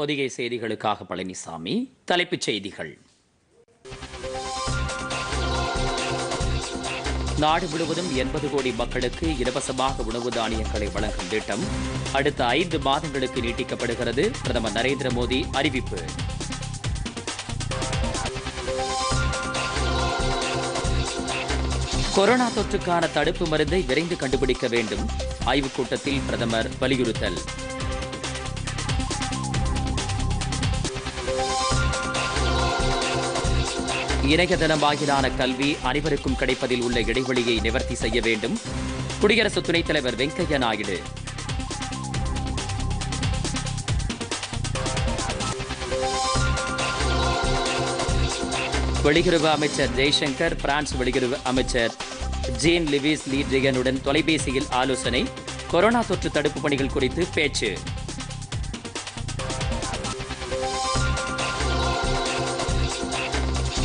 பொதிகை செய்திகளுக்காக பழனிசாமி தலைப்புச் செய்திகள் நாடு முழுவதும் எண்பது கோடி மக்களுக்கு இலவசமாக உணவு தானியங்களை வழங்கும் திட்டம் அடுத்த ஐந்து மாதங்களுக்கு நீட்டிக்கப்படுகிறது பிரதமர் நரேந்திர மோடி அறிவிப்பு கொரோனா தொற்றுக்கான தடுப்பு மருந்தை விரைந்து கண்டுபிடிக்க வேண்டும் ஆய்வுக் கூட்டத்தில் பிரதமர் வலியுறுத்தல் இணையதளம் வாயிலான கல்வி அனைவருக்கும் கிடைப்பதில் உள்ள இடைவெளியை நிவர்த்தி செய்ய வேண்டும் குடியரசு துணைத் தலைவர் வெங்கையா நாயுடு வெளியுறவு அமைச்சர் ஜெய்சங்கர் பிரான்ஸ் வெளியுறவு அமைச்சர் ஜீன் லிவிஸ் லீட்ரியனுடன் தொலைபேசியில் ஆலோசனை கொரோனா தொற்று தடுப்பு பணிகள் குறித்து பேச்சு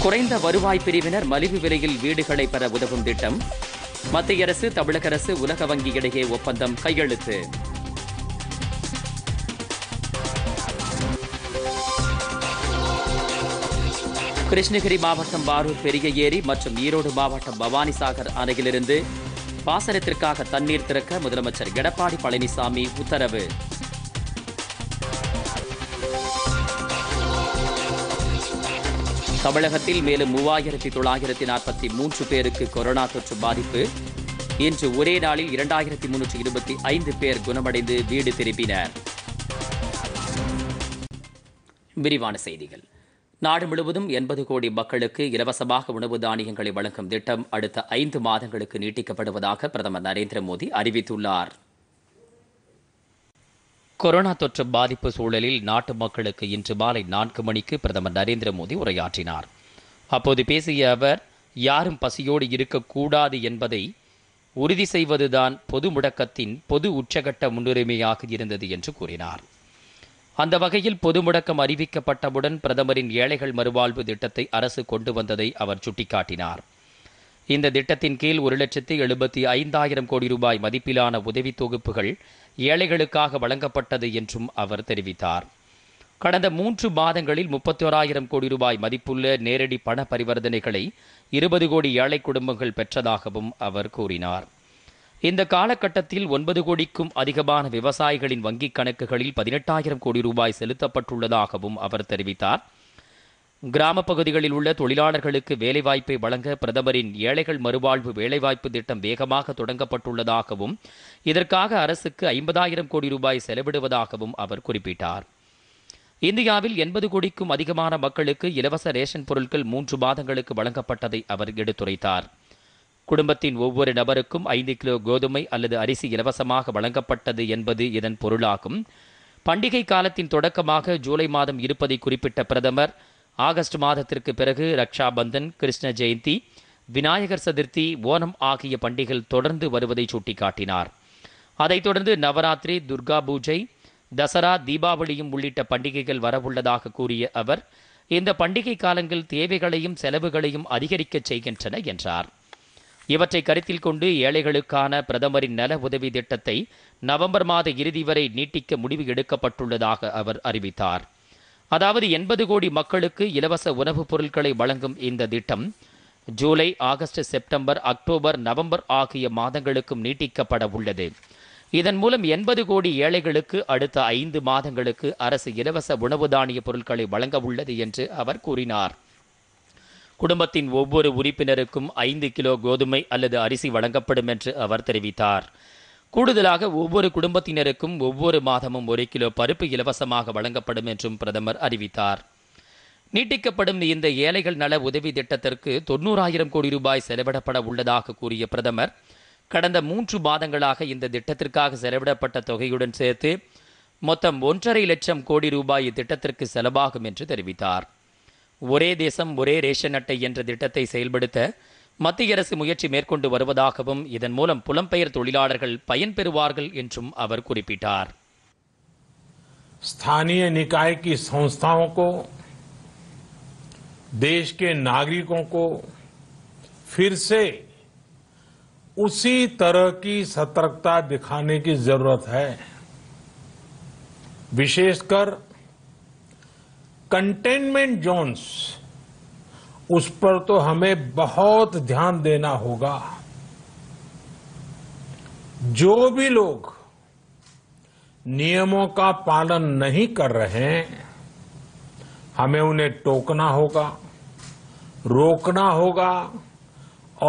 குறைந்த வருவாய் பிரிவினர் மலிவு விலையில் வீடுகளை பெற உதவும் திட்டம் மத்திய அரசு தமிழக அரசு உலக வங்கி இடையே ஒப்பந்தம் கையெழுத்து கிருஷ்ணகிரி மாவட்டம் வாரூர் பெரிய ஏரி மற்றும் ஈரோடு மாவட்டம் பவானிசாகர் அணையிலிருந்து பாசனத்திற்காக தண்ணீர் திறக்க முதலமைச்சர் எடப்பாடி பழனிசாமி உத்தரவு தமிழகத்தில் மேலும் மூவாயிரத்தி தொள்ளாயிரத்தி நாற்பத்தி மூன்று பேருக்கு கொரோனா தொற்று பாதிப்பு இன்று ஒரே நாளில் இரண்டாயிரத்தி முன்னூற்று இருபத்தி ஐந்து பேர் குணமடைந்து வீடு திரும்பினர் விரிவான செய்திகள் நாடு முழுவதும் எண்பது கோடி மக்களுக்கு இலவசமாக உணவு தானியங்களை வழங்கும் திட்டம் அடுத்த ஐந்து மாதங்களுக்கு நீட்டிக்கப்படுவதாக பிரதமர் நரேந்திர மோடி அறிவித்துள்ளார் கொரோனா தொற்று பாதிப்பு சூழலில் நாட்டு மக்களுக்கு இன்று மாலை நான்கு மணிக்கு பிரதமர் நரேந்திர மோடி உரையாற்றினார் அப்போது பேசிய அவர் யாரும் பசியோடு இருக்கக்கூடாது என்பதை உறுதி செய்வதுதான் பொது முடக்கத்தின் பொது உச்சகட்ட முன்னுரிமையாக இருந்தது என்று கூறினார் அந்த வகையில் பொது முடக்கம் அறிவிக்கப்பட்டவுடன் பிரதமரின் ஏழைகள் மறுவாழ்வு திட்டத்தை அரசு கொண்டு வந்ததை அவர் சுட்டிக்காட்டினார் இந்த திட்டத்தின் கீழ் ஒரு லட்சத்தி எழுபத்தி ஐந்தாயிரம் கோடி ரூபாய் மதிப்பிலான உதவி தொகுப்புகள் ஏழைகளுக்காக வழங்கப்பட்டது என்றும் அவர் தெரிவித்தார் கடந்த மூன்று மாதங்களில் முப்பத்தி ஓராயிரம் கோடி ரூபாய் மதிப்புள்ள நேரடி பண பரிவர்த்தனைகளை இருபது கோடி ஏழை குடும்பங்கள் பெற்றதாகவும் அவர் கூறினார் இந்த காலகட்டத்தில் ஒன்பது கோடிக்கும் அதிகமான விவசாயிகளின் வங்கிக் கணக்குகளில் பதினெட்டாயிரம் கோடி ரூபாய் செலுத்தப்பட்டுள்ளதாகவும் அவர் தெரிவித்தார் கிராமப்பகுதிகளில் பகுதிகளில் உள்ள தொழிலாளர்களுக்கு வேலைவாய்ப்பை வழங்க பிரதமரின் ஏழைகள் மறுவாழ்வு வேலைவாய்ப்பு திட்டம் வேகமாக தொடங்கப்பட்டுள்ளதாகவும் இதற்காக அரசுக்கு ஐம்பதாயிரம் கோடி ரூபாய் செலவிடுவதாகவும் அவர் குறிப்பிட்டார் இந்தியாவில் எண்பது கோடிக்கும் அதிகமான மக்களுக்கு இலவச ரேஷன் பொருட்கள் மூன்று மாதங்களுக்கு வழங்கப்பட்டதை அவர் எடுத்துரைத்தார் குடும்பத்தின் ஒவ்வொரு நபருக்கும் ஐந்து கிலோ கோதுமை அல்லது அரிசி இலவசமாக வழங்கப்பட்டது என்பது இதன் பொருளாகும் பண்டிகை காலத்தின் தொடக்கமாக ஜூலை மாதம் இருப்பதை குறிப்பிட்ட பிரதமர் ஆகஸ்ட் மாதத்திற்கு பிறகு ரக்ஷா பந்தன் கிருஷ்ண ஜெயந்தி விநாயகர் சதுர்த்தி ஓணம் ஆகிய பண்டிகைகள் தொடர்ந்து வருவதை சுட்டிக்காட்டினார் அதைத் தொடர்ந்து நவராத்திரி துர்கா பூஜை தசரா தீபாவளியும் உள்ளிட்ட பண்டிகைகள் வரவுள்ளதாக கூறிய அவர் இந்த பண்டிகை காலங்கள் தேவைகளையும் செலவுகளையும் அதிகரிக்கச் செய்கின்றன என்றார் இவற்றை கருத்தில் கொண்டு ஏழைகளுக்கான பிரதமரின் நல உதவி திட்டத்தை நவம்பர் மாத இறுதி வரை நீட்டிக்க முடிவு எடுக்கப்பட்டுள்ளதாக அவர் அறிவித்தார் அதாவது எண்பது கோடி மக்களுக்கு இலவச உணவுப் பொருட்களை வழங்கும் இந்த திட்டம் July August September October November ஆகிய மாதங்களுக்கும் நீட்டிக்கப்பட உள்ளது இதன் மூலம் எண்பது கோடி ஏழைகளுக்கு அடுத்த ஐந்து மாதங்களுக்கு அரசு இலவச உணவு தானிய பொருட்களை வழங்க உள்ளது என்று அவர் கூறினார் குடும்பத்தின் ஒவ்வொரு உறுப்பினருக்கும் ஐந்து கிலோ கோதுமை அல்லது அரிசி வழங்கப்படும் என்று அவர் தெரிவித்தார் கூடுதலாக ஒவ்வொரு குடும்பத்தினருக்கும் ஒவ்வொரு மாதமும் ஒரு கிலோ பருப்பு இலவசமாக வழங்கப்படும் என்றும் பிரதமர் அறிவித்தார் நீட்டிக்கப்படும் இந்த ஏழைகள் நல உதவி திட்டத்திற்கு தொண்ணூறாயிரம் கோடி ரூபாய் செலவிடப்பட உள்ளதாக கூறிய பிரதமர் கடந்த மூன்று மாதங்களாக இந்த திட்டத்திற்காக செலவிடப்பட்ட தொகையுடன் சேர்த்து மொத்தம் ஒன்றரை லட்சம் கோடி ரூபாய் இத்திட்டத்திற்கு செலவாகும் என்று தெரிவித்தார் ஒரே தேசம் ஒரே ரேஷன் அட்டை என்ற திட்டத்தை செயல்படுத்த மத்திய அரசு முகத்தி மேற்கொண்டு வருவதாகவும் இதன் மூலம் புலம்பையர் தொழिलाடர்கள் பயன் பெறுவார்கள் என்றும் அவர் குறிப்பிட்டார். स्थानीय निकाय की संस्थाओं को देश के नागरिकों को फिर से उसी तरह की सतर्कता दिखाने की जरूरत है। विशेषकर कंटेनमेंट ज़ोन्स उस पर तो हमें बहुत ध्यान देना होगा जो भी लोग नियमों का पालन नहीं कर रहे हैं हमें उन्हें टोकना होगा रोकना होगा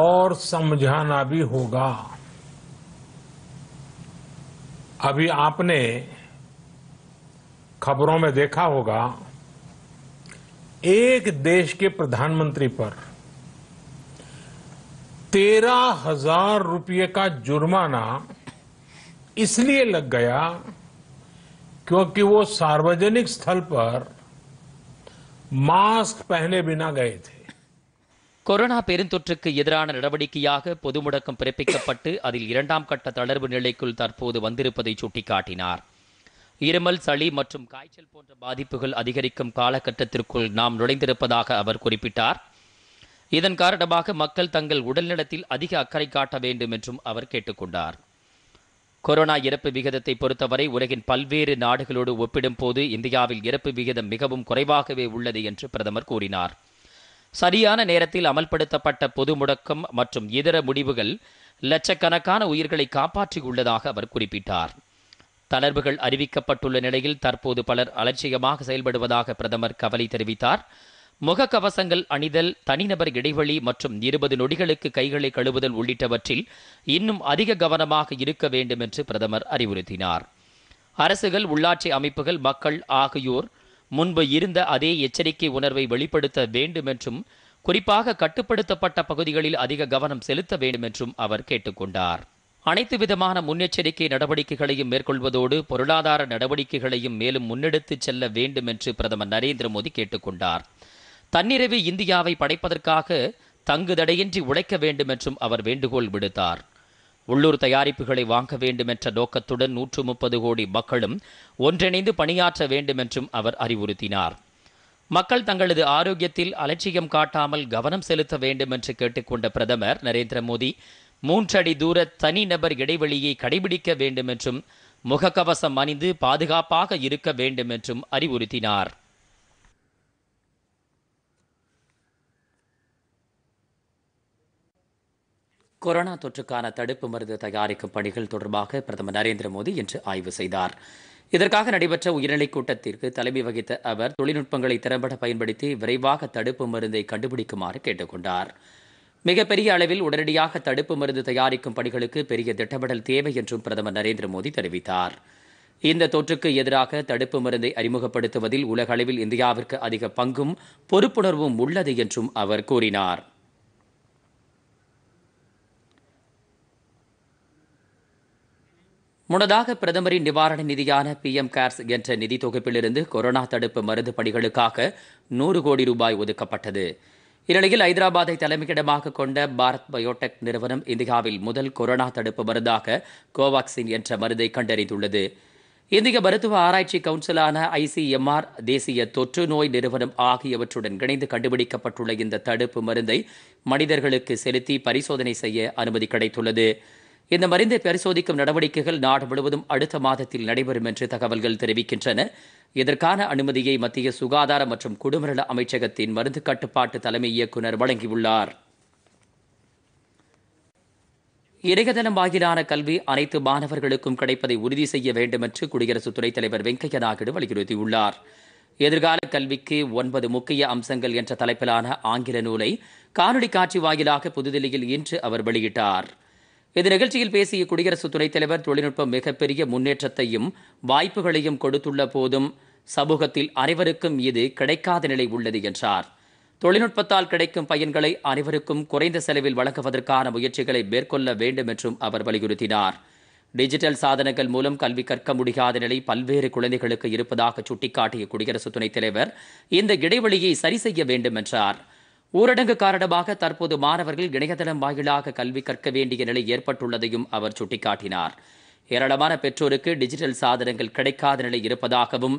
और समझाना भी होगा अभी आपने खबरों में देखा होगा एक देश के प्रधानमंत्री पर तेरह हजार रुपये का जुर्माना इसलिए लग गया क्योंकि वो सार्वजनिक स्थल पर मास्क पहने बिना गए थे कोरोना पेरानविक पुरपी इंडम कट तुम्हें वन सुटी तोद இருமல் சளி மற்றும் காய்ச்சல் போன்ற பாதிப்புகள் அதிகரிக்கும் காலகட்டத்திற்குள் நாம் நுழைந்திருப்பதாக அவர் குறிப்பிட்டார் இதன் காரணமாக மக்கள் தங்கள் உடல்நலத்தில் அதிக அக்கறை காட்ட வேண்டும் என்றும் அவர் கேட்டுக்கொண்டார் கொரோனா இறப்பு விகிதத்தை பொறுத்தவரை உலகின் பல்வேறு நாடுகளோடு ஒப்பிடும்போது இந்தியாவில் இறப்பு விகிதம் மிகவும் குறைவாகவே உள்ளது என்று பிரதமர் கூறினார் சரியான நேரத்தில் அமல்படுத்தப்பட்ட பொது முடக்கம் மற்றும் இதர முடிவுகள் லட்சக்கணக்கான உயிர்களை காப்பாற்றியுள்ளதாக அவர் குறிப்பிட்டார் தளர்வுகள் அறிவிக்கப்பட்டுள்ள நிலையில் தற்போது பலர் அலட்சியமாக செயல்படுவதாக பிரதமர் கவலை தெரிவித்தார் முகக்கவசங்கள் அணிதல் தனிநபர் இடைவெளி மற்றும் இருபது நொடிகளுக்கு கைகளை கழுவுதல் உள்ளிட்டவற்றில் இன்னும் அதிக கவனமாக இருக்க வேண்டும் என்று பிரதமர் அறிவுறுத்தினார் அரசுகள் உள்ளாட்சி அமைப்புகள் மக்கள் ஆகியோர் முன்பு இருந்த அதே எச்சரிக்கை உணர்வை வெளிப்படுத்த வேண்டும் என்றும் குறிப்பாக கட்டுப்படுத்தப்பட்ட பகுதிகளில் அதிக கவனம் செலுத்த வேண்டும் என்றும் அவர் கேட்டுக்கொண்டார் அனைத்து விதமான முன்னெச்சரிக்கை நடவடிக்கைகளையும் மேற்கொள்வதோடு பொருளாதார நடவடிக்கைகளையும் மேலும் முன்னெடுத்துச் செல்ல வேண்டும் என்று பிரதமர் நரேந்திர மோடி கேட்டுக்கொண்டார் தன்னிறைவு இந்தியாவை படைப்பதற்காக தங்கு தடையின்றி உழைக்க வேண்டும் என்றும் அவர் வேண்டுகோள் விடுத்தார் உள்ளூர் தயாரிப்புகளை வாங்க வேண்டும் என்ற நோக்கத்துடன் நூற்று முப்பது கோடி மக்களும் ஒன்றிணைந்து பணியாற்ற வேண்டும் என்றும் அவர் அறிவுறுத்தினார் மக்கள் தங்களது ஆரோக்கியத்தில் அலட்சியம் காட்டாமல் கவனம் செலுத்த வேண்டும் என்று கேட்டுக்கொண்ட பிரதமர் நரேந்திர மோடி மூன்றடி தூர தனிநபர் இடைவெளியை கடைபிடிக்க வேண்டும் என்றும் முகக்கவசம் அணிந்து பாதுகாப்பாக இருக்க வேண்டும் என்றும் அறிவுறுத்தினார் கொரோனா தொற்றுக்கான தடுப்பு மருந்து தயாரிக்கும் பணிகள் தொடர்பாக பிரதமர் நரேந்திர மோடி இன்று ஆய்வு செய்தார் இதற்காக நடைபெற்ற உயர்நிலைக் கூட்டத்திற்கு தலைமை வகித்த அவர் தொழில்நுட்பங்களை திறம்பட பயன்படுத்தி விரைவாக தடுப்பு மருந்தை கண்டுபிடிக்குமாறு கேட்டுக் கொண்டார் மிகப்பெரிய அளவில் உடனடியாக தடுப்பு மருந்து தயாரிக்கும் பணிகளுக்கு பெரிய திட்டமிடல் தேவை என்றும் பிரதமர் நரேந்திர மோடி தெரிவித்தார் இந்த தொற்றுக்கு எதிராக தடுப்பு மருந்தை அறிமுகப்படுத்துவதில் உலக அளவில் இந்தியாவிற்கு அதிக பங்கும் பொறுப்புணர்வும் உள்ளது என்றும் அவர் கூறினார் முன்னதாக பிரதமரின் நிவாரண நிதியான பி எம் கேர்ஸ் என்ற நிதி தொகுப்பிலிருந்து கொரோனா தடுப்பு மருந்து பணிகளுக்காக நூறு கோடி ரூபாய் ஒதுக்கப்பட்டது இந்நிலையில் ஐதராபாத்தை தலைமையிடமாக கொண்ட பாரத் பயோடெக் நிறுவனம் இந்தியாவில் முதல் கொரோனா தடுப்பு மருந்தாக கோவாக்சின் என்ற மருந்தை கண்டறிந்துள்ளது இந்திய மருத்துவ ஆராய்ச்சி கவுன்சிலான ஐசிஎம்ஆர் தேசிய தொற்று நோய் நிறுவனம் ஆகியவற்றுடன் இணைந்து கண்டுபிடிக்கப்பட்டுள்ள இந்த தடுப்பு மருந்தை மனிதர்களுக்கு செலுத்தி பரிசோதனை செய்ய அனுமதி கிடைத்துள்ளது இந்த மருந்தை பரிசோதிக்கும் நடவடிக்கைகள் நாடு முழுவதும் அடுத்த மாதத்தில் நடைபெறும் என்று தகவல்கள் தெரிவிக்கின்றன இதற்கான அனுமதியை மத்திய சுகாதார மற்றும் குடும்பநல அமைச்சகத்தின் மருந்து கட்டுப்பாட்டு தலைமை இயக்குநர் வழங்கியுள்ளார் இணையதளம் வாயிலான கல்வி அனைத்து மாணவர்களுக்கும் கிடைப்பதை உறுதி செய்ய வேண்டும் என்று குடியரசுத் துணைத் தலைவர் வெங்கையா நாயுடு வலியுறுத்தியுள்ளார் எதிர்கால கல்விக்கு ஒன்பது முக்கிய அம்சங்கள் என்ற தலைப்பிலான ஆங்கில நூலை காணொலி காட்சி வாயிலாக புதுதில்லியில் இன்று அவர் வெளியிட்டார் இந்த நிகழ்ச்சியில் பேசிய குடியரசு துணைத் தலைவர் தொழில்நுட்பம் மிகப்பெரிய முன்னேற்றத்தையும் வாய்ப்புகளையும் கொடுத்துள்ள போதும் சமூகத்தில் அனைவருக்கும் இது கிடைக்காத நிலை உள்ளது என்றார் தொழில்நுட்பத்தால் கிடைக்கும் பயன்களை அனைவருக்கும் குறைந்த செலவில் வழங்குவதற்கான முயற்சிகளை மேற்கொள்ள வேண்டும் என்றும் அவர் வலியுறுத்தினார் டிஜிட்டல் சாதனங்கள் மூலம் கல்வி கற்க முடியாத நிலை பல்வேறு குழந்தைகளுக்கு இருப்பதாக சுட்டிக்காட்டிய குடியரசு துணைத் தலைவர் இந்த இடைவெளியை சரி செய்ய வேண்டும் என்றார் ஊரடங்கு காரணமாக தற்போது மாணவர்கள் இணையதளம் வாயிலாக கல்வி கற்க வேண்டிய நிலை ஏற்பட்டுள்ளதையும் அவர் சுட்டிக்காட்டினார் ஏராளமான பெற்றோருக்கு டிஜிட்டல் சாதனங்கள் கிடைக்காத நிலை இருப்பதாகவும்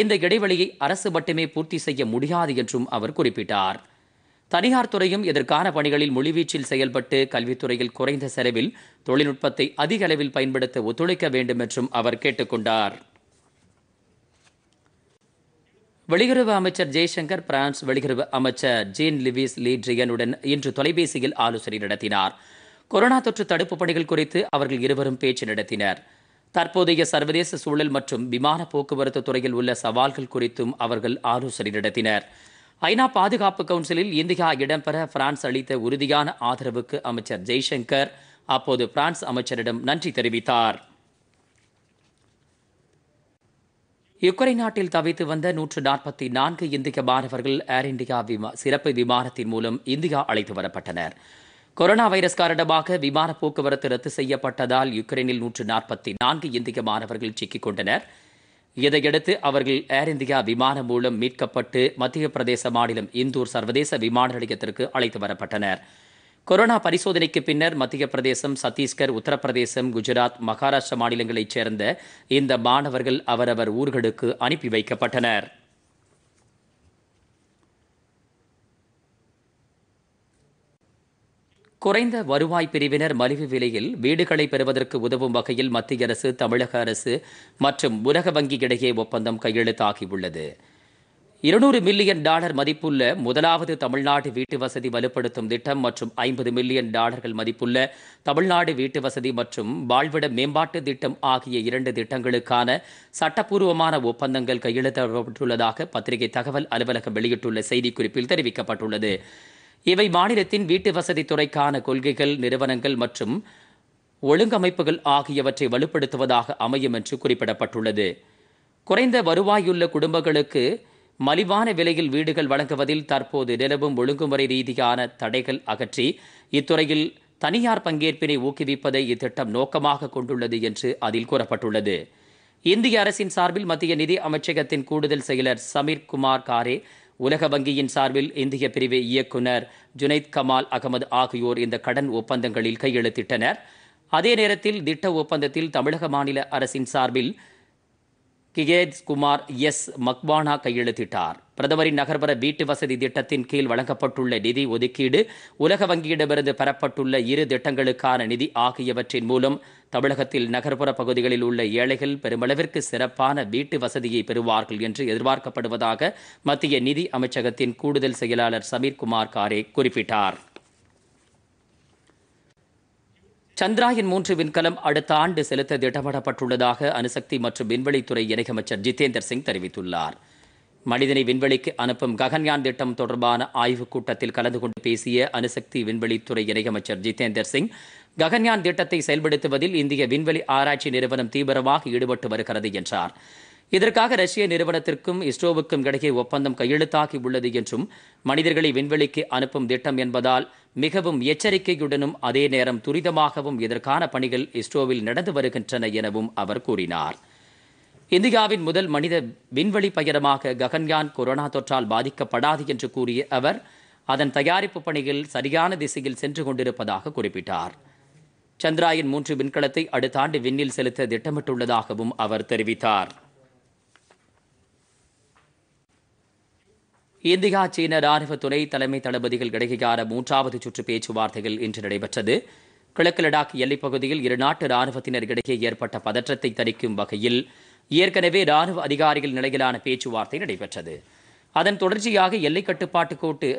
இந்த இடைவெளியை அரசு மட்டுமே பூர்த்தி செய்ய முடியாது என்றும் அவர் குறிப்பிட்டார் தனியார் துறையும் இதற்கான பணிகளில் முழுவீச்சில் செயல்பட்டு கல்வித்துறையில் குறைந்த செலவில் தொழில்நுட்பத்தை அதிக அளவில் பயன்படுத்த ஒத்துழைக்க வேண்டும் என்றும் அவர் கேட்டுக்கொண்டார் வெளியுறவு அமைச்சர் ஜெய்சங்கர் பிரான்ஸ் வெளியுறவு அமைச்சர் ஜீன் லிவிஸ் லீட்ரியனுடன் இன்று தொலைபேசியில் ஆலோசனை நடத்தினார் கொரோனா தொற்று தடுப்புப் பணிகள் குறித்து அவர்கள் இருவரும் பேச்சு நடத்தினர் தற்போதைய சர்வதேச சூழல் மற்றும் விமான போக்குவரத்து துறையில் உள்ள சவால்கள் குறித்தும் அவர்கள் ஆலோசனை நடத்தினர் ஐநா பாதுகாப்பு கவுன்சிலில் இந்தியா இடம்பெற பிரான்ஸ் அளித்த உறுதியான ஆதரவுக்கு அமைச்சர் ஜெய்சங்கர் அப்போது பிரான்ஸ் அமைச்சரிடம் நன்றி தெரிவித்தார் யுக்ரைன் நாட்டில் தவித்து வந்த நூற்று நாற்பத்தி நான்கு இந்திய மாணவர்கள் ஏர் இந்தியா விமா சிறப்பு விமானத்தின் மூலம் இந்தியா அழைத்து வரப்பட்டனர் கொரோனா வைரஸ் காரணமாக விமான போக்குவரத்து ரத்து செய்யப்பட்டதால் யுக்ரைனில் நூற்று நாற்பத்தி நான்கு இந்திய மாணவர்கள் சிக்கிக் கொண்டனர் இதையடுத்து அவர்கள் ஏர் இந்தியா விமானம் மூலம் மீட்கப்பட்டு மத்திய பிரதேச மாநிலம் இந்தூர் சர்வதேச விமான நிலையத்திற்கு அழைத்து வரப்பட்டனர் கொரோனா பரிசோதனைக்கு பின்னர் மத்திய பிரதேசம் சத்தீஸ்கர் உத்தரப்பிரதேசம் குஜராத் மகாராஷ்டிர மாநிலங்களைச் சேர்ந்த இந்த மாணவர்கள் அவரவர் ஊர்களுக்கு அனுப்பி வைக்கப்பட்டனர் குறைந்த வருவாய் பிரிவினர் மலிவு விலையில் வீடுகளை பெறுவதற்கு உதவும் வகையில் மத்திய அரசு தமிழக அரசு மற்றும் உலக வங்கி இடையே ஒப்பந்தம் கையெழுத்தாகியுள்ளது உள்ளது இருநூறு மில்லியன் டாலர் மதிப்புள்ள முதலாவது தமிழ்நாடு வீட்டு வசதி வலுப்படுத்தும் திட்டம் மற்றும் ஐம்பது மில்லியன் டாலர்கள் மதிப்புள்ள தமிழ்நாடு வீட்டு வசதி மற்றும் வாழ்விட மேம்பாட்டு திட்டம் ஆகிய இரண்டு திட்டங்களுக்கான சட்டப்பூர்வமான ஒப்பந்தங்கள் கையெழுத்தப்பட்டுள்ளதாக பத்திரிகை தகவல் அலுவலகம் வெளியிட்டுள்ள செய்திக்குறிப்பில் தெரிவிக்கப்பட்டுள்ளது இவை மாநிலத்தின் வீட்டு வசதி துறைக்கான கொள்கைகள் நிறுவனங்கள் மற்றும் ஒழுங்கமைப்புகள் ஆகியவற்றை வலுப்படுத்துவதாக அமையும் என்று குறிப்பிடப்பட்டுள்ளது குறைந்த வருவாயுள்ள குடும்பங்களுக்கு மலிவான விலையில் வீடுகள் வழங்குவதில் தற்போது நிலவும் ஒழுங்குமுறை ரீதியான தடைகள் அகற்றி இத்துறையில் தனியார் பங்கேற்பினை ஊக்குவிப்பதை இத்திட்டம் நோக்கமாக கொண்டுள்ளது என்று அதில் கூறப்பட்டுள்ளது இந்திய அரசின் சார்பில் மத்திய நிதி அமைச்சகத்தின் கூடுதல் செயலர் சமீர் குமார் காரே உலக வங்கியின் சார்பில் இந்திய பிரிவு இயக்குனர் ஜுனைத் கமால் அகமது ஆகியோர் இந்த கடன் ஒப்பந்தங்களில் கையெழுத்திட்டனர் அதே நேரத்தில் திட்ட ஒப்பந்தத்தில் தமிழக மாநில அரசின் சார்பில் கிகேத் குமார் எஸ் மக்வானா கையெழுத்திட்டார் பிரதமரின் நகர்ப்புற வீட்டு வசதி திட்டத்தின் கீழ் வழங்கப்பட்டுள்ள நிதி ஒதுக்கீடு உலக வங்கியிடமிருந்து பெறப்பட்டுள்ள இரு திட்டங்களுக்கான நிதி ஆகியவற்றின் மூலம் தமிழகத்தில் நகர்ப்புற பகுதிகளில் உள்ள ஏழைகள் பெருமளவிற்கு சிறப்பான வீட்டு வசதியை பெறுவார்கள் என்று எதிர்பார்க்கப்படுவதாக மத்திய நிதி அமைச்சகத்தின் கூடுதல் செயலாளர் சமீர் குமார் காரே குறிப்பிட்டார் சந்திராயன் மூன்று விண்கலம் அடுத்த ஆண்டு செலுத்த திட்டமிடப்பட்டுள்ளதாக அணுசக்தி மற்றும் விண்வெளித்துறை இணையமைச்சர் ஜிதேந்தர் சிங் தெரிவித்துள்ளார் மனிதனை விண்வெளிக்கு அனுப்பும் ககன்யான் திட்டம் தொடர்பான ஆய்வுக் கூட்டத்தில் கலந்து கொண்டு பேசிய அணுசக்தி விண்வெளித்துறை இணையமைச்சர் ஜிதேந்தர் சிங் ககன்யான் திட்டத்தை செயல்படுத்துவதில் இந்திய விண்வெளி ஆராய்ச்சி நிறுவனம் தீவிரமாக ஈடுபட்டு வருகிறது என்றார் இதற்காக ரஷ்ய நிறுவனத்திற்கும் இஸ்ரோவுக்கும் இடையே ஒப்பந்தம் கையெழுத்தாகி உள்ளது என்றும் மனிதர்களை விண்வெளிக்கு அனுப்பும் திட்டம் என்பதால் மிகவும் எச்சரிக்கையுடனும் அதே நேரம் துரிதமாகவும் இதற்கான பணிகள் இஸ்ரோவில் நடந்து வருகின்றன எனவும் அவர் கூறினார் இந்தியாவின் முதல் மனித விண்வெளி பயணமாக ககன்யான் கொரோனா தொற்றால் பாதிக்கப்படாது என்று கூறிய அவர் அதன் தயாரிப்பு பணிகள் சரியான திசையில் சென்று கொண்டிருப்பதாக குறிப்பிட்டார் சந்திராயன் மூன்று விண்கலத்தை அடுத்த ஆண்டு விண்ணில் செலுத்த திட்டமிட்டுள்ளதாகவும் அவர் தெரிவித்தார் இந்தியா சீன ராணுவ துணை தலைமை தளபதிகள் இடையேயான மூன்றாவது சுற்று பேச்சுவார்த்தைகள் இன்று நடைபெற்றது கிழக்கு லடாக் எல்லைப்பகுதியில் இரு நாட்டு ராணுவத்தினர் இடையே ஏற்பட்ட பதற்றத்தை தணிக்கும் வகையில் ஏற்கனவே ராணுவ அதிகாரிகள் நிலையிலான பேச்சுவார்த்தை நடைபெற்றது அதன் தொடர்ச்சியாக எல்லை கட்டுப்பாட்டு கோட்டு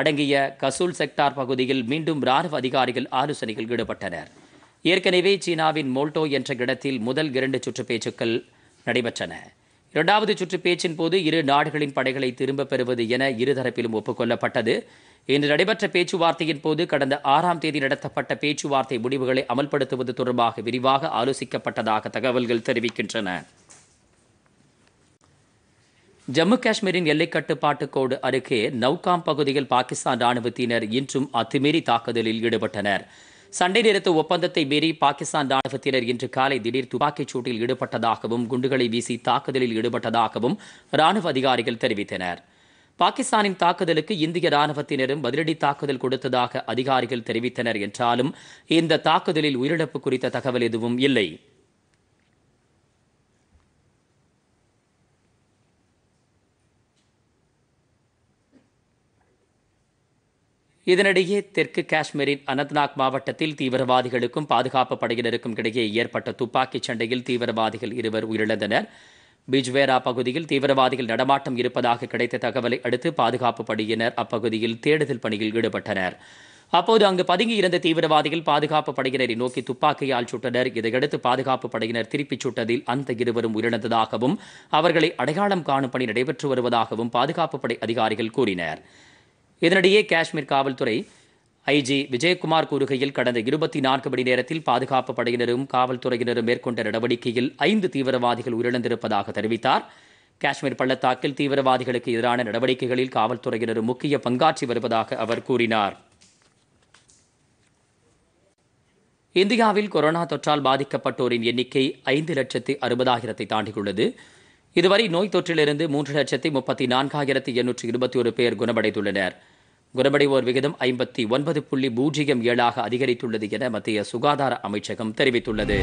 அடங்கிய கசூல் செக்டார் பகுதியில் மீண்டும் ராணுவ அதிகாரிகள் ஆலோசனையில் ஈடுபட்டனர் ஏற்கனவே சீனாவின் மோல்டோ என்ற இடத்தில் முதல் இரண்டு சுற்று பேச்சுக்கள் நடைபெற்றன இரண்டாவது சுற்று பேச்சின் போது இரு நாடுகளின் படைகளை திரும்பப் பெறுவது என இருதரப்பிலும் ஒப்புக்கொள்ளப்பட்டது இன்று நடைபெற்ற பேச்சுவார்த்தையின் போது கடந்த ஆறாம் தேதி நடத்தப்பட்ட பேச்சுவார்த்தை முடிவுகளை அமல்படுத்துவது தொடர்பாக விரிவாக ஆலோசிக்கப்பட்டதாக தகவல்கள் தெரிவிக்கின்றன ஜம்மு காஷ்மீரின் எல்லைக்கட்டுப்பாட்டு கோடு அருகே நவ்காம் பகுதியில் பாகிஸ்தான் ராணுவத்தினர் இன்றும் அத்துமீறி தாக்குதலில் ஈடுபட்டனர் சண்டை நிறுத்த ஒப்பந்தத்தை மீறி பாகிஸ்தான் ராணுவத்தினர் இன்று காலை திடீர் துப்பாக்கிச் சூட்டில் ஈடுபட்டதாகவும் குண்டுகளை வீசி தாக்குதலில் ஈடுபட்டதாகவும் ராணுவ அதிகாரிகள் தெரிவித்தனர் பாகிஸ்தானின் தாக்குதலுக்கு இந்திய ராணுவத்தினரும் பதிலடி தாக்குதல் கொடுத்ததாக அதிகாரிகள் தெரிவித்தனர் என்றாலும் இந்த தாக்குதலில் உயிரிழப்பு குறித்த தகவல் எதுவும் இல்லை இதனிடையே தெற்கு காஷ்மீரின் அனந்த்நாக் மாவட்டத்தில் தீவிரவாதிகளுக்கும் பாதுகாப்பு படையினருக்கும் இடையே ஏற்பட்ட துப்பாக்கிச் சண்டையில் தீவிரவாதிகள் இருவர் உயிரிழந்தனர் பிஜ்வேரா பகுதியில் தீவிரவாதிகள் நடமாட்டம் இருப்பதாக கிடைத்த தகவலை அடுத்து பாதுகாப்பு படையினர் அப்பகுதியில் தேடுதல் பணியில் ஈடுபட்டனர் அப்போது அங்கு பதுங்கி இருந்த தீவிரவாதிகள் பாதுகாப்பு படையினரை நோக்கி துப்பாக்கியால் சுட்டனர் இதையடுத்து பாதுகாப்பு படையினர் திருப்பிச் சுட்டதில் அந்த இருவரும் உயிரிழந்ததாகவும் அவர்களை அடையாளம் காணும் பணி நடைபெற்று வருவதாகவும் பாதுகாப்பு படை அதிகாரிகள் கூறினர் இதனிடையே காஷ்மீர் காவல்துறை ஐஜி விஜயகுமார் கூறுகையில் கடந்த இருபத்தி நான்கு மணி நேரத்தில் பாதுகாப்பு படையினரும் காவல்துறையினரும் மேற்கொண்ட நடவடிக்கையில் ஐந்து தீவிரவாதிகள் உயிரிழந்திருப்பதாக தெரிவித்தார் காஷ்மீர் பள்ளத்தாக்கில் தீவிரவாதிகளுக்கு எதிரான நடவடிக்கைகளில் காவல்துறையினரும் முக்கிய பங்காற்றி வருவதாக அவர் கூறினார் இந்தியாவில் கொரோனா தொற்றால் பாதிக்கப்பட்டோரின் எண்ணிக்கை ஐந்து லட்சத்து அறுபதாயிரத்தை தாண்டியுள்ளது இதுவரை நோய் தொற்றிலிருந்து மூன்று லட்சத்தி முப்பத்தி நான்காயிரத்தி எண்ணூற்று இருபத்தி ஒரு பேர் குணமடைந்துள்ளனர் குணமடைவோர் விகிதம் ஐம்பத்தி ஒன்பது புள்ளி பூஜ்ஜியம் ஏழாக அதிகரித்துள்ளது என மத்திய சுகாதார அமைச்சகம் தெரிவித்துள்ளது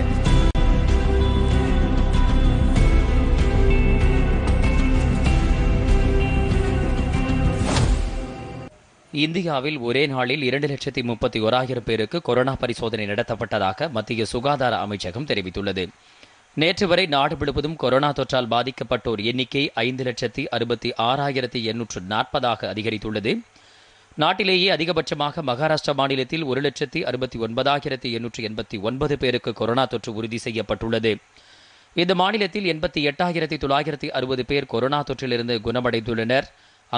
இந்தியாவில் ஒரே நாளில் இரண்டு லட்சத்தி முப்பத்தி ஓராயிரம் பேருக்கு கொரோனா பரிசோதனை நடத்தப்பட்டதாக மத்திய சுகாதார அமைச்சகம் தெரிவித்துள்ளது நேற்று வரை நாடு முழுவதும் கொரோனா தொற்றால் பாதிக்கப்பட்டோர் எண்ணிக்கை ஐந்து லட்சத்தி அறுபத்தி ஆறாயிரத்தி எண்ணூற்று நாற்பதாக அதிகரித்துள்ளது நாட்டிலேயே அதிகபட்சமாக மகாராஷ்டிரா மாநிலத்தில் ஒரு லட்சத்தி அறுபத்தி ஒன்பதாயிரத்தி எண்ணூற்றி எண்பத்தி ஒன்பது பேருக்கு கொரோனா தொற்று உறுதி செய்யப்பட்டுள்ளது இந்த மாநிலத்தில் எண்பத்தி எட்டாயிரத்தி தொள்ளாயிரத்தி அறுபது பேர் கொரோனா தொற்றிலிருந்து குணமடைந்துள்ளனர்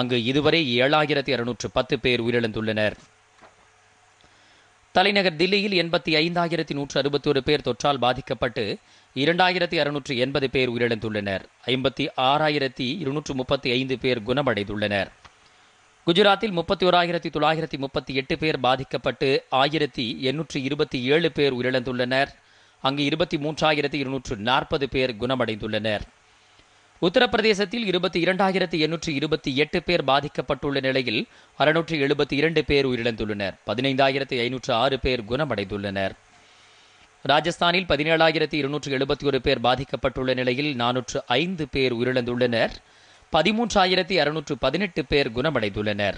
அங்கு இதுவரை ஏழாயிரத்தி அறுநூற்று பத்து பேர் உயிரிழந்துள்ளனர் தலைநகர் தில்லியில் எண்பத்தி ஐந்தாயிரத்தி நூற்று அறுபத்தொரு பேர் தொற்றால் பாதிக்கப்பட்டு இரண்டாயிரத்தி அறுநூற்று எண்பது பேர் உயிரிழந்துள்ளனர் ஐம்பத்தி ஆறாயிரத்தி இருநூற்று முப்பத்தி ஐந்து பேர் குணமடைந்துள்ளனர் குஜராத்தில் முப்பத்தி ஓராயிரத்தி தொள்ளாயிரத்தி முப்பத்தி எட்டு பேர் பாதிக்கப்பட்டு ஆயிரத்தி எண்ணூற்றி இருபத்தி ஏழு பேர் உயிரிழந்துள்ளனர் அங்கு இருபத்தி மூன்றாயிரத்தி இருநூற்று நாற்பது பேர் குணமடைந்துள்ளனர் உத்தரப்பிரதேசத்தில் இருபத்தி இரண்டாயிரத்தி எண்ணூற்றி இருபத்தி எட்டு பேர் பாதிக்கப்பட்டுள்ள நிலையில் அறுநூற்றி எழுபத்தி இரண்டு பேர் உயிரிழந்துள்ளனர் பதினைந்தாயிரத்தி ஐநூற்று ஆறு பேர் குணமடைந்துள்ளனர் ராஜஸ்தானில் பதினேழாயிரத்தி இருநூற்று எழுபத்தி ஒரு பேர் பாதிக்கப்பட்டுள்ள நிலையில் நானூற்று ஐந்து பேர் உயிரிழந்துள்ளனர் பதிமூன்றாயிரத்தி அறுநூற்று பதினெட்டு பேர் குணமடைந்துள்ளனர்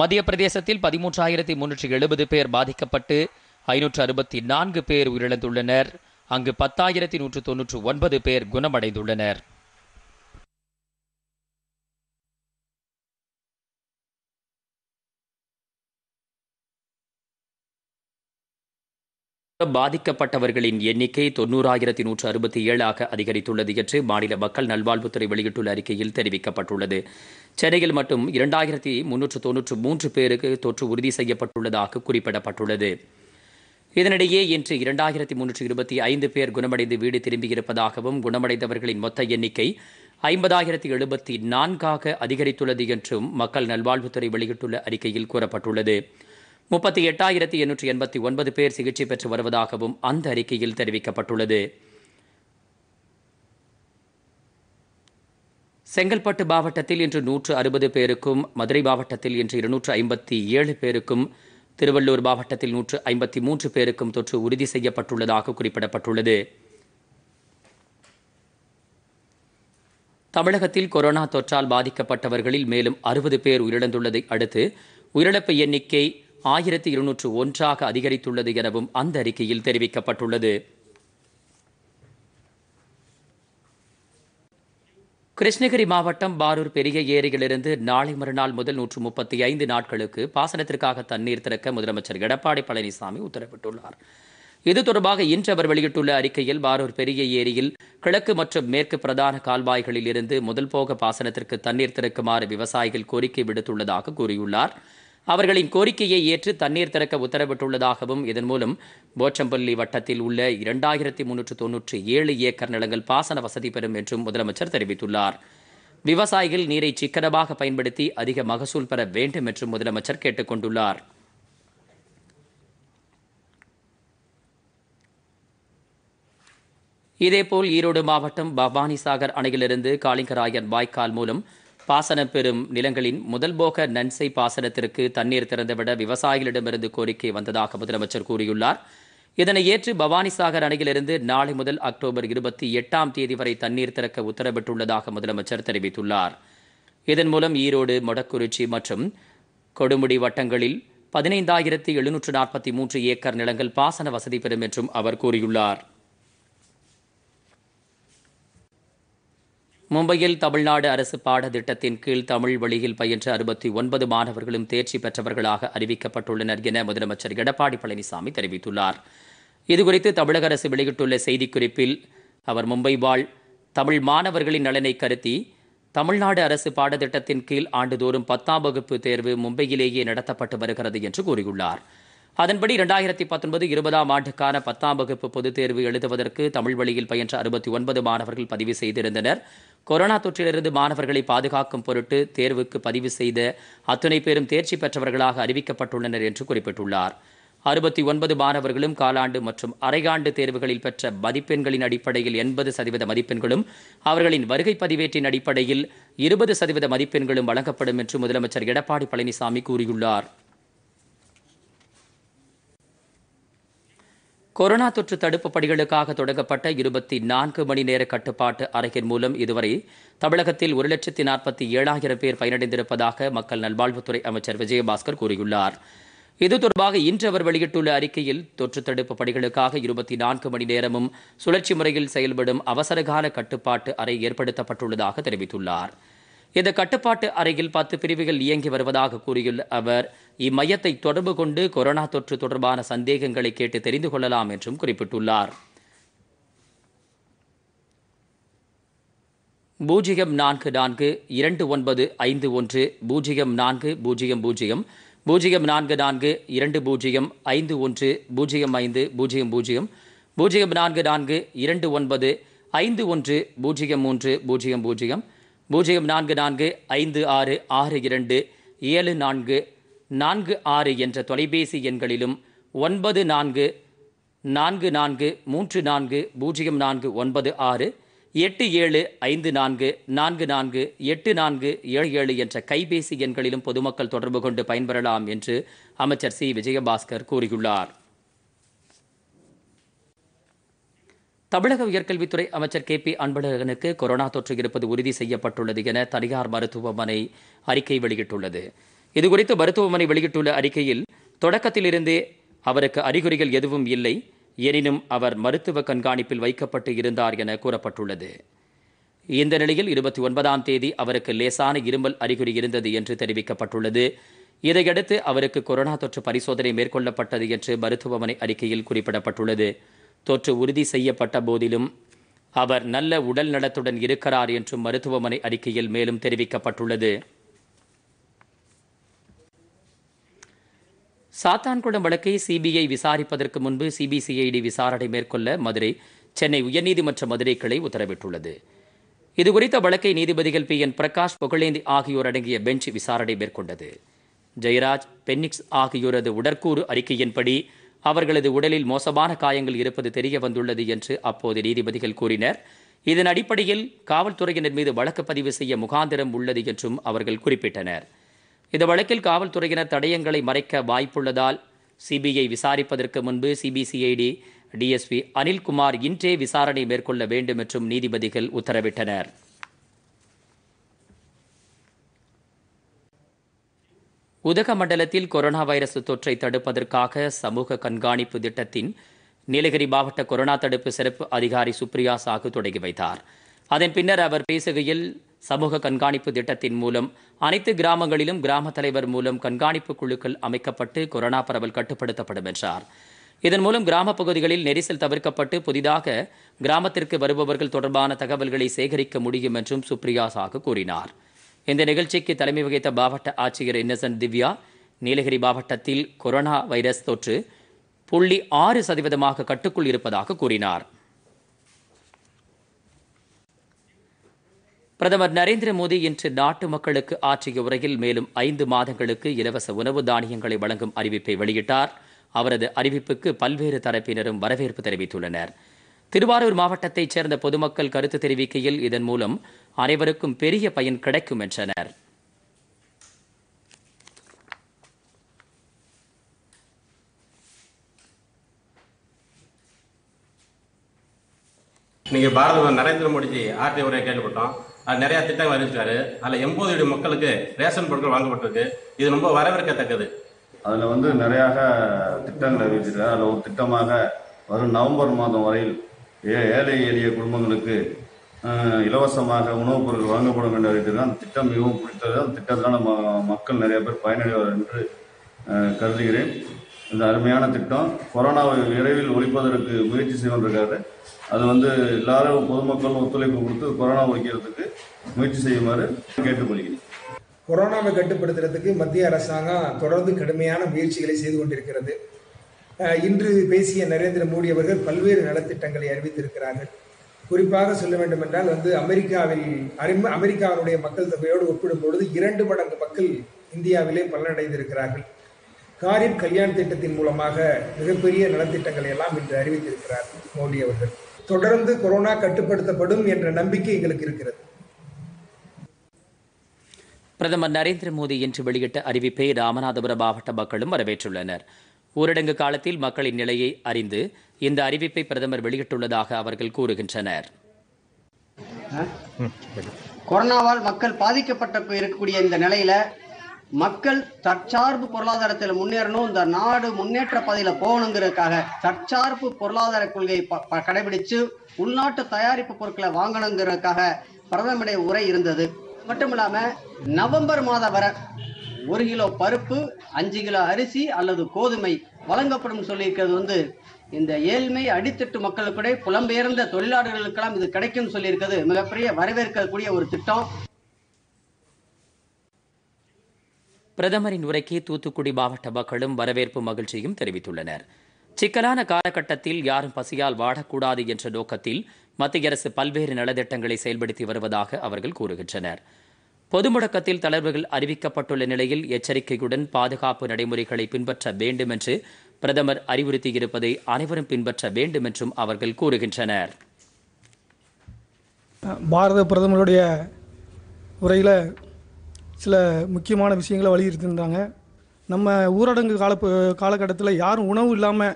மத்திய பிரதேசத்தில் பதிமூன்றாயிரத்தி முன்னூற்றி எழுபது பேர் பாதிக்கப்பட்டு ஐநூற்று அறுபத்தி நான்கு பேர் உயிரிழந்துள்ளனர் அங்கு பத்தாயிரத்தி நூற்று தொன்னூற்று ஒன்பது பேர் குணமடைந்துள்ளனர் பாதிக்கப்பட்டவர்களின் எண்ணிக்கை தொன்னூறாயிரத்தி நூற்று அறுபத்தி ஏழாக அதிகரித்துள்ளது என்று மாநில மக்கள் நல்வாழ்வுத்துறை வெளியிட்டுள்ள அறிக்கையில் தெரிவிக்கப்பட்டுள்ளது சென்னையில் மட்டும் இரண்டாயிரத்தி முன்னூற்று தொன்னூற்று மூன்று பேருக்கு தொற்று உறுதி செய்யப்பட்டுள்ளதாக குறிப்பிடப்பட்டுள்ளது இதனிடையே இன்று இரண்டாயிரத்தி முன்னூற்று இருபத்தி ஐந்து பேர் குணமடைந்து வீடு திரும்பியிருப்பதாகவும் குணமடைந்தவர்களின் மொத்த எண்ணிக்கை ஐம்பதாயிரத்தி எழுபத்தி நான்காக அதிகரித்துள்ளது என்றும் மக்கள் நல்வாழ்வுத்துறை வெளியிட்டுள்ள அறிக்கையில் கூறப்பட்டுள்ளது முப்பத்தி எட்டாயிரத்தி எண்ணூற்றி எண்பத்தி ஒன்பது பேர் சிகிச்சை பெற்று வருவதாகவும் அந்த அறிக்கையில் தெரிவிக்கப்பட்டுள்ளது செங்கல்பட்டு மாவட்டத்தில் இன்று நூற்று அறுபது பேருக்கும் மதுரை மாவட்டத்தில் இன்று இருநூற்று ஐம்பத்தி ஏழு பேருக்கும் திருவள்ளூர் மாவட்டத்தில் நூற்று ஐம்பத்தி மூன்று பேருக்கும் தொற்று உறுதி செய்யப்பட்டுள்ளதாக குறிப்பிடப்பட்டுள்ளது தமிழகத்தில் கொரோனா தொற்றால் பாதிக்கப்பட்டவர்களில் மேலும் அறுபது பேர் உயிரிழந்துள்ளதை அடுத்து உயிரிழப்பு எண்ணிக்கை ஆயிரத்தி இருநூற்று ஒன்றாக அதிகரித்துள்ளது எனவும் அந்த அறிக்கையில் தெரிவிக்கப்பட்டுள்ளது கிருஷ்ணகிரி மாவட்டம் பாரூர் பெரிய ஏரியிலிருந்து நாளை மறுநாள் முதல் நூற்று முப்பத்தி ஐந்து நாட்களுக்கு பாசனத்திற்காக தண்ணீர் திறக்க முதலமைச்சர் எடப்பாடி பழனிசாமி உத்தரவிட்டுள்ளார் இது தொடர்பாக இன்று அவர் வெளியிட்டுள்ள அறிக்கையில் பாரூர் பெரிய ஏரியில் கிழக்கு மற்றும் மேற்கு பிரதான கால்வாய்களில் இருந்து முதல் போக பாசனத்திற்கு தண்ணீர் திறக்குமாறு விவசாயிகள் கோரிக்கை விடுத்துள்ளதாக கூறியுள்ளார் அவர்களின் கோரிக்கையை ஏற்று தண்ணீர் திறக்க உத்தரவிட்டுள்ளதாகவும் இதன் மூலம் போச்சம்பள்ளி வட்டத்தில் உள்ள இரண்டாயிரத்தி முன்னூற்று தொன்னூற்றி ஏழு ஏக்கர் நிலங்கள் பாசன வசதி பெறும் என்றும் முதலமைச்சர் தெரிவித்துள்ளார் விவசாயிகள் நீரை சிக்கனமாக பயன்படுத்தி அதிக மகசூல் பெற வேண்டும் என்றும் முதலமைச்சர் கேட்டுக்கொண்டுள்ளார் இதேபோல் ஈரோடு மாவட்டம் பவானிசாகர் அணையிலிருந்து காளிங்கராயன் வாய்க்கால் மூலம் பெறும் நிலங்களின் முதல் போக நன்சை பாசனத்திற்கு தண்ணீர் திறந்துவிட விவசாயிகளிடமிருந்து கோரிக்கை வந்ததாக முதலமைச்சர் கூறியுள்ளார் இதனை ஏற்று பவானிசாகர் அணையிலிருந்து நாளை முதல் அக்டோபர் இருபத்தி எட்டாம் தேதி வரை தண்ணீர் திறக்க உத்தரவிட்டுள்ளதாக முதலமைச்சர் தெரிவித்துள்ளார் இதன் மூலம் ஈரோடு மொடக்குறிச்சி மற்றும் கொடுமுடி வட்டங்களில் பதினைந்தாயிரத்தி எழுநூற்று நாற்பத்தி மூன்று ஏக்கர் நிலங்கள் பாசன வசதி பெறும் என்றும் அவர் கூறியுள்ளார் மும்பையில் தமிழ்நாடு அரசு பாடத்திட்டத்தின் கீழ் தமிழ் வழியில் பயின்ற அறுபத்தி ஒன்பது மாணவர்களும் தேர்ச்சி பெற்றவர்களாக அறிவிக்கப்பட்டுள்ளனர் என முதலமைச்சர் எடப்பாடி பழனிசாமி தெரிவித்துள்ளார் இதுகுறித்து தமிழக அரசு வெளியிட்டுள்ள செய்திக்குறிப்பில் அவர் மும்பை வாழ் தமிழ் மாணவர்களின் நலனை கருத்தி தமிழ்நாடு அரசு பாடத்திட்டத்தின் கீழ் ஆண்டுதோறும் பத்தாம் வகுப்பு தேர்வு மும்பையிலேயே நடத்தப்பட்டு வருகிறது என்று கூறியுள்ளார் அதன்படி இரண்டாயிரத்தி பத்தொன்பது இருபதாம் ஆண்டுக்கான பத்தாம் வகுப்பு பொதுத் தேர்வு எழுதுவதற்கு தமிழ் வழியில் பயின்ற அறுபத்தி ஒன்பது மாணவர்கள் பதிவு செய்திருந்தனர் கொரோனா தொற்றிலிருந்து மாணவர்களை பாதுகாக்கும் பொருட்டு தேர்வுக்கு பதிவு செய்த அத்துணை பேரும் தேர்ச்சி பெற்றவர்களாக அறிவிக்கப்பட்டுள்ளனர் என்று குறிப்பிட்டுள்ளார் அறுபத்தி ஒன்பது மாணவர்களும் காலாண்டு மற்றும் அரைகாண்டு தேர்வுகளில் பெற்ற மதிப்பெண்களின் அடிப்படையில் எண்பது சதவீத மதிப்பெண்களும் அவர்களின் வருகை பதிவேற்றின் அடிப்படையில் இருபது சதவீத மதிப்பெண்களும் வழங்கப்படும் என்று முதலமைச்சர் எடப்பாடி பழனிசாமி கூறியுள்ளார் கொரோனா தொற்று தடுப்பு பணிகளுக்காக தொடங்கப்பட்ட இருபத்தி நான்கு மணி நேர கட்டுப்பாட்டு அறையின் மூலம் இதுவரை தமிழகத்தில் ஒரு லட்சத்தி நாற்பத்தி ஏழாயிரம் பேர் பயனடைந்திருப்பதாக மக்கள் நல்வாழ்வுத்துறை அமைச்சர் விஜயபாஸ்கர் கூறியுள்ளார் இது தொடர்பாக இன்று அவர் வெளியிட்டுள்ள அறிக்கையில் தொற்று தடுப்பு பணிகளுக்காக இருபத்தி நான்கு மணி நேரமும் சுழற்சி முறையில் செயல்படும் அவசரகால கட்டுப்பாட்டு அறை ஏற்படுத்தப்பட்டுள்ளதாக தெரிவித்துள்ளார் இந்த கட்டுப்பாட்டு அறையில் பத்து பிரிவுகள் இயங்கி வருவதாக கூறியுள்ள அவர் இம்மையத்தை தொடர்பு கொண்டு கொரோனா தொற்று தொடர்பான சந்தேகங்களை கேட்டு தெரிந்து கொள்ளலாம் என்றும் குறிப்பிட்டுள்ளார் பூஜ்ஜியம் நான்கு நான்கு இரண்டு ஒன்பது ஐந்து ஒன்று பூஜ்ஜியம் நான்கு பூஜ்ஜியம் பூஜ்ஜியம் பூஜ்ஜியம் நான்கு நான்கு இரண்டு பூஜ்ஜியம் ஐந்து ஒன்று பூஜ்ஜியம் ஐந்து பூஜ்ஜியம் பூஜ்ஜியம் பூஜ்ஜியம் நான்கு நான்கு இரண்டு ஒன்பது ஐந்து ஒன்று பூஜ்ஜியம் மூன்று பூஜ்ஜியம் பூஜ்ஜியம் பூஜ்ஜியம் நான்கு நான்கு ஐந்து ஆறு ஆறு இரண்டு ஏழு நான்கு நான்கு ஆறு என்ற தொலைபேசி எண்களிலும் ஒன்பது நான்கு நான்கு நான்கு மூன்று நான்கு பூஜ்ஜியம் நான்கு ஒன்பது ஆறு எட்டு ஏழு ஐந்து நான்கு நான்கு நான்கு எட்டு நான்கு ஏழு ஏழு என்ற கைபேசி எண்களிலும் பொதுமக்கள் தொடர்பு கொண்டு பயன்பெறலாம் என்று அமைச்சர் சி விஜயபாஸ்கர் கூறியுள்ளார் தமிழக உயர்கல்வித்துறை அமைச்சர் கே பி அன்பழகனுக்கு கொரோனா தொற்று இருப்பது உறுதி செய்யப்பட்டுள்ளது என தனியார் மருத்துவமனை அறிக்கை வெளியிட்டுள்ளது இதுகுறித்து மருத்துவமனை வெளியிட்டுள்ள அறிக்கையில் தொடக்கத்திலிருந்தே அவருக்கு அறிகுறிகள் எதுவும் இல்லை எனினும் அவர் மருத்துவ கண்காணிப்பில் வைக்கப்பட்டு இருந்தார் என கூறப்பட்டுள்ளது இந்த நிலையில் இருபத்தி ஒன்பதாம் தேதி அவருக்கு லேசான இருமல் அறிகுறி இருந்தது என்று தெரிவிக்கப்பட்டுள்ளது இதையடுத்து அவருக்கு கொரோனா தொற்று பரிசோதனை மேற்கொள்ளப்பட்டது என்று மருத்துவமனை அறிக்கையில் குறிப்பிடப்பட்டுள்ளது தொற்று உறுதி செய்யப்பட்ட போதிலும் அவர் நல்ல உடல் நலத்துடன் இருக்கிறார் என்றும் மருத்துவமனை அறிக்கையில் மேலும் தெரிவிக்கப்பட்டுள்ளது சாத்தான்குளம் வழக்கை சிபிஐ விசாரிப்பதற்கு முன்பு சிபிசிஐடி விசாரணை மேற்கொள்ள மதுரை சென்னை உயர்நீதிமன்ற மதுரை கிளை உத்தரவிட்டுள்ளது இதுகுறித்த வழக்கை நீதிபதிகள் பி என் பிரகாஷ் புகழேந்தி ஆகியோர் அடங்கிய பெஞ்ச் விசாரணை மேற்கொண்டது ஜெயராஜ் பென்னிக்ஸ் ஆகியோரது உடற்கூறு அறிக்கையின்படி அவர்களது உடலில் மோசமான காயங்கள் இருப்பது தெரிய வந்துள்ளது என்று அப்போது நீதிபதிகள் கூறினர் இதன் அடிப்படையில் காவல்துறையினர் மீது வழக்கு பதிவு செய்ய முகாந்திரம் உள்ளது என்றும் அவர்கள் குறிப்பிட்டனர் இந்த வழக்கில் காவல்துறையினர் தடயங்களை மறைக்க வாய்ப்புள்ளதால் சிபிஐ விசாரிப்பதற்கு முன்பு சிபிசிஐடி டிஎஸ்பி அனில்குமார் இன்றே விசாரணை மேற்கொள்ள வேண்டும் என்றும் நீதிபதிகள் உத்தரவிட்டனர் உதகமண்டலத்தில் கொரோனா வைரஸ் தொற்றை தடுப்பதற்காக சமூக கண்காணிப்பு திட்டத்தின் நீலகிரி மாவட்ட கொரோனா தடுப்பு சிறப்பு அதிகாரி சுப்ரியா சாகு தொடங்கி வைத்தார் அதன் பின்னர் அவர் பேசுகையில் சமூக கண்காணிப்பு திட்டத்தின் மூலம் அனைத்து கிராமங்களிலும் கிராம தலைவர் மூலம் கண்காணிப்பு குழுக்கள் அமைக்கப்பட்டு கொரோனா பரவல் கட்டுப்படுத்தப்படும் என்றார் இதன் மூலம் கிராம பகுதிகளில் நெரிசல் தவிர்க்கப்பட்டு புதிதாக கிராமத்திற்கு வருபவர்கள் தொடர்பான தகவல்களை சேகரிக்க முடியும் என்றும் சுப்ரியா சாகு கூறினார் இந்த நிகழ்ச்சிக்கு தலைமை வகித்த மாவட்ட ஆட்சியர் இன்னசென்ட் திவ்யா நீலகிரி மாவட்டத்தில் கொரோனா வைரஸ் தொற்று புள்ளி ஆறு சதவீதமாக கட்டுக்குள் இருப்பதாக கூறினார் பிரதமர் நரேந்திர மோடி இன்று நாட்டு மக்களுக்கு ஆற்றிய உரையில் மேலும் ஐந்து மாதங்களுக்கு இலவச உணவு தானியங்களை வழங்கும் அறிவிப்பை வெளியிட்டார் அவரது அறிவிப்புக்கு பல்வேறு தரப்பினரும் வரவேற்பு தெரிவித்துள்ளனர் திருவாரூர் மாவட்டத்தைச் சேர்ந்த பொதுமக்கள் கருத்து தெரிவிக்கையில் இதன் மூலம் அனைவருக்கும் பெரிய பயன் கிடைக்கும் என்றனர் நீங்கள் பாரத நரேந்திர மோடிஜி ஆர்டி உரையை கேள்விப்பட்டோம் அது நிறைய திட்டங்கள் அறிவிச்சாரு அதில் எண்பது கோடி மக்களுக்கு ரேஷன் பொருட்கள் வாங்கப்பட்டிருக்கு இது ரொம்ப வரவேற்கத்தக்கது அதில் வந்து நிறையாக திட்டங்கள் அறிவிச்சிருக்காரு அதில் ஒரு திட்டமாக வரும் நவம்பர் மாதம் வரையில் ஏ ஏழை எளிய குடும்பங்களுக்கு இலவசமாக உணவுப் பொருள் வழங்கப்படும் என்ற தான் திட்டம் மிகவும் பிடித்தது அந்த திட்டத்தினால் மக்கள் நிறைய பேர் பயனடைவார் என்று கருதுகிறேன் இந்த அருமையான திட்டம் கொரோனாவை விரைவில் ஒழிப்பதற்கு முயற்சி செய்வதற்காக அது வந்து எல்லாரும் பொதுமக்களும் ஒத்துழைப்பு கொடுத்து கொரோனா ஒழிக்கிறதுக்கு முயற்சி செய்யுமாறு கேட்டுக்கொள்கிறேன் கொரோனாவை கட்டுப்படுத்துறதுக்கு மத்திய அரசாங்கம் தொடர்ந்து கடுமையான முயற்சிகளை செய்து கொண்டிருக்கிறது இன்று பேசிய நரேந்திர மோடி அவர்கள் பல்வேறு நலத்திட்டங்களை அறிவித்திருக்கிறார்கள் குறிப்பாக சொல்ல வேண்டும் என்றால் வந்து அமெரிக்காவில் அமெரிக்காவினுடைய மக்கள் தொகையோடு ஒப்பிடும் பொழுது இரண்டு மடங்கு மக்கள் இந்தியாவிலே பலனடைந்திருக்கிறார்கள் காரின் கல்யாண் திட்டத்தின் மூலமாக மிகப்பெரிய நலத்திட்டங்களை எல்லாம் இன்று அறிவித்திருக்கிறார் மோடி அவர்கள் தொடர்ந்து கொரோனா கட்டுப்படுத்தப்படும் என்ற நம்பிக்கை எங்களுக்கு இருக்கிறது பிரதமர் நரேந்திர மோடி இன்று வெளியிட்ட அறிவிப்பை ராமநாதபுரம் மாவட்ட மக்களும் வரவேற்றுள்ளனர் ஊரடங்கு காலத்தில் மக்களின் நிலையை அறிந்து இந்த அறிவிப்பை பிரதமர் வெளியிட்டுள்ளதாக அவர்கள் கூறுகின்றனர் கொரோனாவால் மக்கள் பாதிக்கப்பட்ட இருக்கக்கூடிய இந்த நிலையில மக்கள் தற்சார்பு பொருளாதாரத்தில் முன்னேறணும் இந்த நாடு முன்னேற்ற பாதையில போகணுங்கிறதுக்காக தற்சார்பு பொருளாதார கொள்கையை கடைபிடிச்சு உள்நாட்டு தயாரிப்பு பொருட்களை வாங்கணுங்கிறதுக்காக பிரதமருடைய உரை இருந்தது மட்டும் இல்லாம நவம்பர் மாதம் வரை ஒரு கிலோ பருப்பு அஞ்சு கிலோ அரிசி அல்லது கோதுமை வழங்கப்படும் சொல்லியிருக்கிறது வந்து இந்த ஏழ்மை அடித்தட்டு மக்களுக்குடைய புலம்பெயர்ந்த தொழிலாளர்களுக்கெல்லாம் இது கிடைக்கும் சொல்லியிருக்கிறது மிகப்பெரிய வரவேற்கக்கூடிய ஒரு திட்டம் பிரதமரின் உரைக்கு தூத்துக்குடி மாவட்ட மக்களும் வரவேற்பு மகிழ்ச்சியும் தெரிவித்துள்ளனர் சிக்கலான காலகட்டத்தில் யாரும் பசியால் வாடக்கூடாது என்ற நோக்கத்தில் மத்திய அரசு பல்வேறு நலத்திட்டங்களை செயல்படுத்தி வருவதாக அவர்கள் கூறுகின்றனர் பொது முடக்கத்தில் தளர்வுகள் அறிவிக்கப்பட்டுள்ள நிலையில் எச்சரிக்கையுடன் பாதுகாப்பு நடைமுறைகளை பின்பற்ற வேண்டும் என்று பிரதமர் அறிவுறுத்தியிருப்பதை அனைவரும் பின்பற்ற வேண்டும் என்றும் அவர்கள் கூறுகின்றனர் பாரத பிரதமருடைய உரையில் சில முக்கியமான விஷயங்களை வலியுறுத்தியிருந்தாங்க நம்ம ஊரடங்கு கால காலகட்டத்தில் யாரும் உணவு இல்லாமல்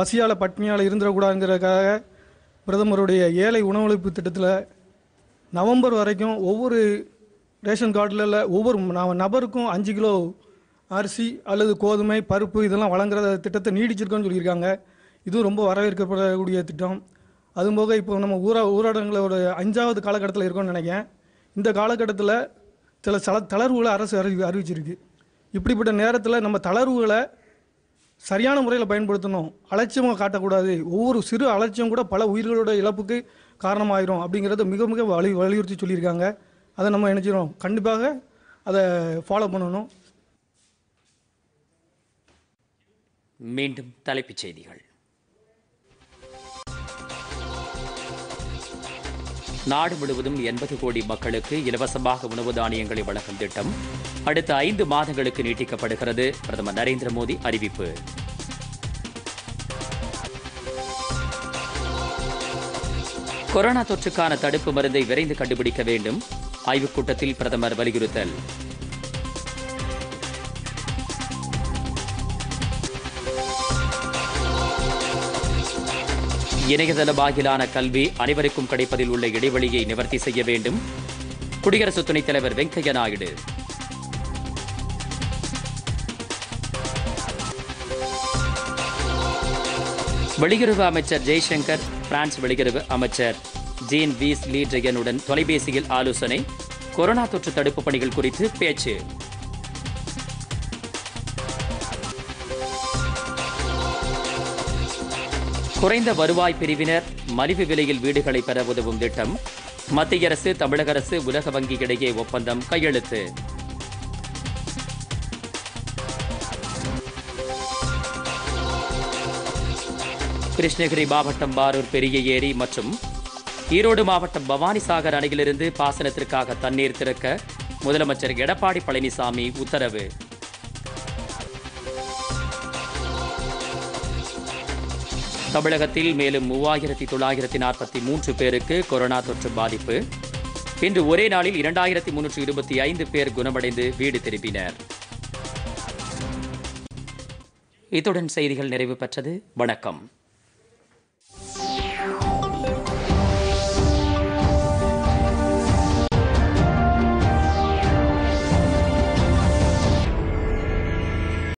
பசியால் பட்டினியால் இருந்துடக்கூடாதுங்கிறதுக்காக பிரதமருடைய ஏழை உணவளிப்பு திட்டத்தில் நவம்பர் வரைக்கும் ஒவ்வொரு ரேஷன் கார்டில் ஒவ்வொரு நம்ம நபருக்கும் அஞ்சு கிலோ அரிசி அல்லது கோதுமை பருப்பு இதெல்லாம் வழங்குற திட்டத்தை நீடிச்சிருக்கோன்னு சொல்லியிருக்காங்க இதுவும் ரொம்ப வரவேற்கப்படக்கூடிய திட்டம் அதுபோக இப்போ நம்ம ஊரா ஊரடங்களோட அஞ்சாவது காலகட்டத்தில் இருக்கோம்னு நினைக்கிறேன் இந்த காலகட்டத்தில் சில சல தளர்வுகளை அரசு அறி அறிவிச்சிருக்கு இப்படிப்பட்ட நேரத்தில் நம்ம தளர்வுகளை சரியான முறையில் பயன்படுத்தணும் அலட்சியமாக காட்டக்கூடாது ஒவ்வொரு சிறு அலட்சியம் கூட பல உயிர்களோட இழப்புக்கு காரணமாயிரும் அப்படிங்கிறத மிக மிக வலி வலியுறுத்தி சொல்லியிருக்காங்க அதை நம்ம நினச்சிடும் கண்டிப்பாக அதை ஃபாலோ பண்ணணும் மீண்டும் தலைப்புச் செய்திகள் நாடு முழுவதும் எண்பது கோடி மக்களுக்கு இலவசமாக உணவு தானியங்களை வழங்கும் திட்டம் அடுத்த ஐந்து மாதங்களுக்கு நீட்டிக்கப்படுகிறது பிரதமர் நரேந்திர மோடி அறிவிப்பு கொரோனா தொற்றுக்கான தடுப்பு மருந்தை விரைந்து கண்டுபிடிக்க வேண்டும் ஆய்வுக் கூட்டத்தில் பிரதமர் வலியுறுத்தல் இணையதள வாயிலான கல்வி அனைவருக்கும் கிடைப்பதில் உள்ள இடைவெளியை நிவர்த்தி செய்ய வேண்டும் குடியரசு துணைத் தலைவர் வெங்கையா நாயுடு வெளியுறவு அமைச்சர் ஜெய்சங்கர் பிரான்ஸ் வெளியுறவு அமைச்சர் ஜீன் வீஸ் லீட்ரியனுடன் தொலைபேசியில் ஆலோசனை கொரோனா தொற்று தடுப்பு பணிகள் குறித்து பேச்சு குறைந்த வருவாய் பிரிவினர் மலிவு விலையில் வீடுகளை பெற உதவும் திட்டம் மத்திய அரசு தமிழக அரசு உலக வங்கி இடையே ஒப்பந்தம் கையெழுத்து கிருஷ்ணகிரி மாவட்டம் பாரூர் பெரிய ஏரி மற்றும் ஈரோடு மாவட்டம் பவானிசாகர் அணையிலிருந்து பாசனத்திற்காக தண்ணீர் திறக்க முதலமைச்சர் எடப்பாடி பழனிசாமி உத்தரவு தமிழகத்தில் மேலும் மூவாயிரத்தி தொள்ளாயிரத்தி நாற்பத்தி மூன்று பேருக்கு கொரோனா தொற்று பாதிப்பு இன்று ஒரே நாளில் இரண்டாயிரத்தி முன்னூற்று இருபத்தி ஐந்து பேர் குணமடைந்து வீடு திரும்பினர் இத்துடன் செய்திகள் நிறைவு பெற்றது வணக்கம்